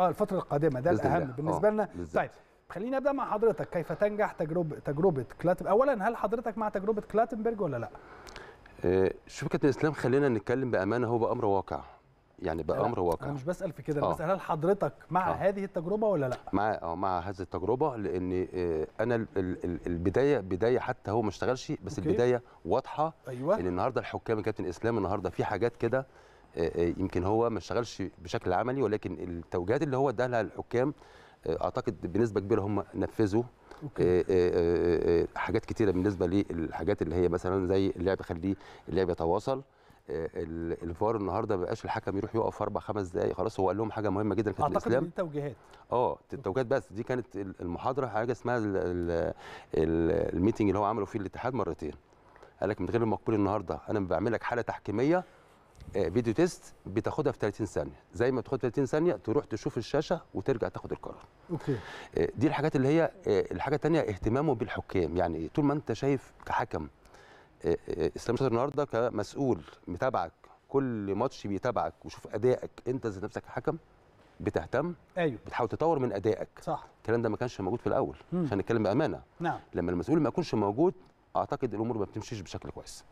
اه الفتره القادمه ده الاهم الله. بالنسبه آه، لنا طيب خليني ابدا مع حضرتك كيف تنجح تجربه تجربه كلاتن اولا هل حضرتك مع تجربه كلاتنبرج ولا لا آه، شوف كابتن اسلام خلينا نتكلم بامانه هو بامر واقع يعني بامر واقع انا مش بسال في كده انا آه. بسال هل حضرتك مع آه. هذه التجربه ولا لا مع اه مع هذه التجربه لان آه، انا البدايه بدايه حتى هو ما اشتغلش بس أوكي. البدايه واضحه أيوة. ان النهارده الحكام كابتن اسلام النهارده في حاجات كده آه، آه، يمكن هو ما اشتغلش بشكل عملي ولكن التوجيهات اللي هو اداها لها الحكام آه، اعتقد بنسبه كبيره هم نفذوا أوكي. حاجات كتيره بالنسبه للحاجات اللي هي مثلا زي اللعب خليه اللعب يتواصل الفار النهارده ما بقاش الحكم يروح يقف اربع خمس دقائق خلاص هو قال لهم حاجه مهمه جدا كانت اعتقد الاسلام دي التوجيهات اه التوجيهات بس دي كانت المحاضره حاجه اسمها الميتنج اللي هو عمله فيه الاتحاد مرتين قال لك من غير المقبول النهارده انا بعمل لك حاله تحكيميه آه، فيديو تيست بتاخدها في 30 ثانيه زي ما تاخد 30 ثانيه تروح تشوف الشاشه وترجع تاخد القرار اوكي آه، دي الحاجات اللي هي آه، الحاجه الثانيه اهتمامه بالحكام يعني طول ما انت شايف كحكم اسلام شاطر النهارده كمسؤول متابعك كل ماتش بيتابعك وشوف ادائك انت ذات نفسك كحكم بتهتم ايوه بتحاول تطور من ادائك صح الكلام ده ما كانش موجود في الاول عشان نتكلم بامانه نعم لما المسؤول ما يكونش موجود اعتقد الامور ما بتمشيش بشكل كويس